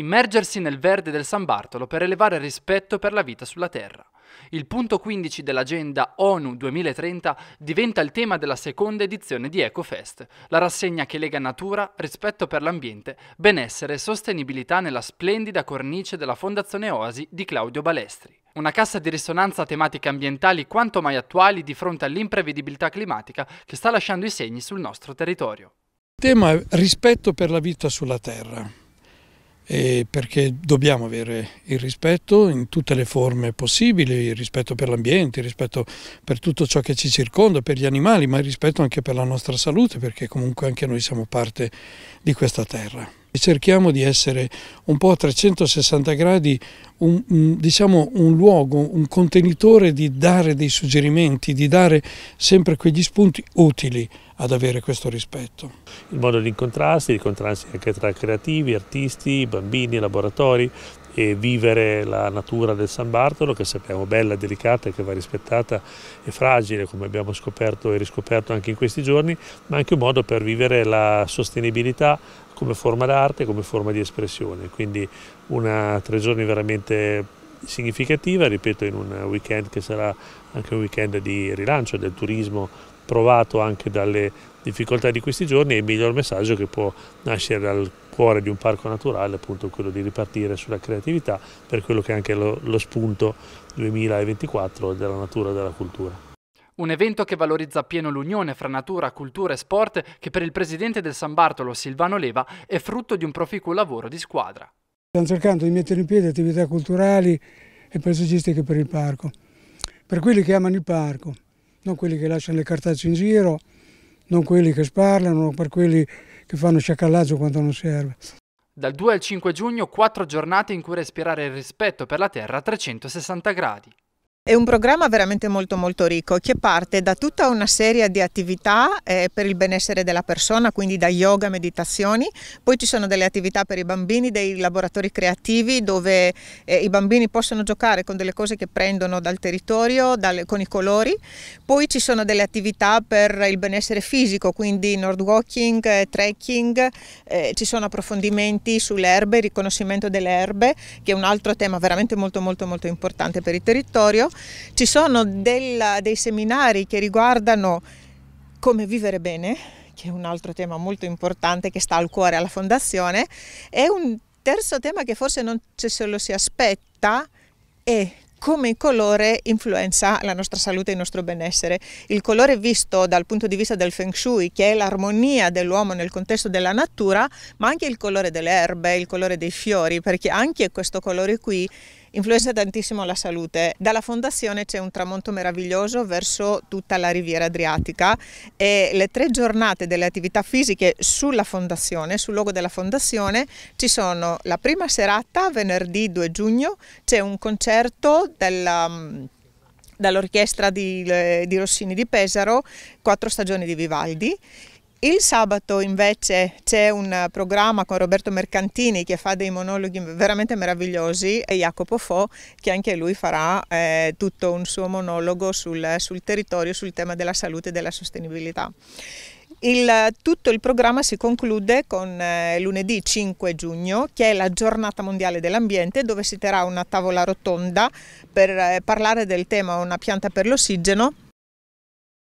Immergersi nel verde del San Bartolo per elevare rispetto per la vita sulla Terra. Il punto 15 dell'agenda ONU 2030 diventa il tema della seconda edizione di EcoFest, la rassegna che lega natura, rispetto per l'ambiente, benessere e sostenibilità nella splendida cornice della Fondazione Oasi di Claudio Balestri. Una cassa di risonanza a tematiche ambientali quanto mai attuali di fronte all'imprevedibilità climatica che sta lasciando i segni sul nostro territorio. tema rispetto per la vita sulla Terra eh, perché dobbiamo avere il rispetto in tutte le forme possibili, il rispetto per l'ambiente, il rispetto per tutto ciò che ci circonda, per gli animali, ma il rispetto anche per la nostra salute, perché comunque anche noi siamo parte di questa terra cerchiamo di essere un po' a 360 gradi un, un, diciamo un luogo, un contenitore di dare dei suggerimenti, di dare sempre quegli spunti utili ad avere questo rispetto. Il modo di incontrarsi, di incontrarsi anche tra creativi, artisti, bambini, laboratori, e vivere la natura del San Bartolo che sappiamo bella, delicata e che va rispettata e fragile come abbiamo scoperto e riscoperto anche in questi giorni, ma anche un modo per vivere la sostenibilità come forma d'arte, come forma di espressione. Quindi una tre giorni veramente significativa, ripeto, in un weekend che sarà anche un weekend di rilancio del turismo provato anche dalle difficoltà di questi giorni è il miglior messaggio che può nascere dal cuore di un parco naturale, appunto quello di ripartire sulla creatività per quello che è anche lo, lo spunto 2024 della natura e della cultura. Un evento che valorizza appieno l'unione fra natura, cultura e sport che per il presidente del San Bartolo Silvano Leva è frutto di un proficuo lavoro di squadra. Stiamo cercando di mettere in piedi attività culturali e paesaggistiche per il parco, per quelli che amano il parco, non quelli che lasciano le cartacce in giro, non quelli che sparlano, per quelli che fanno sciacallaggio quando non serve. Dal 2 al 5 giugno, quattro giornate in cui respirare il rispetto per la terra a 360 gradi. È un programma veramente molto molto ricco che parte da tutta una serie di attività eh, per il benessere della persona, quindi da yoga, meditazioni, poi ci sono delle attività per i bambini, dei laboratori creativi dove eh, i bambini possono giocare con delle cose che prendono dal territorio, dalle, con i colori, poi ci sono delle attività per il benessere fisico, quindi nord walking, eh, trekking, eh, ci sono approfondimenti sulle erbe, riconoscimento delle erbe, che è un altro tema veramente molto molto molto importante per il territorio ci sono della, dei seminari che riguardano come vivere bene, che è un altro tema molto importante che sta al cuore alla fondazione, e un terzo tema che forse non ce se lo si aspetta è come il colore influenza la nostra salute e il nostro benessere. Il colore visto dal punto di vista del feng shui, che è l'armonia dell'uomo nel contesto della natura, ma anche il colore delle erbe, il colore dei fiori, perché anche questo colore qui influenza tantissimo la salute. Dalla fondazione c'è un tramonto meraviglioso verso tutta la riviera adriatica e le tre giornate delle attività fisiche sulla fondazione, sul luogo della fondazione, ci sono la prima serata, venerdì 2 giugno, c'è un concerto Mm, dall'orchestra di, eh, di Rossini di Pesaro, Quattro stagioni di Vivaldi, il sabato invece c'è un programma con Roberto Mercantini che fa dei monologhi veramente meravigliosi e Jacopo Fo che anche lui farà eh, tutto un suo monologo sul, sul territorio, sul tema della salute e della sostenibilità. Il, tutto il programma si conclude con eh, lunedì 5 giugno, che è la giornata mondiale dell'ambiente, dove si terrà una tavola rotonda per eh, parlare del tema una pianta per l'ossigeno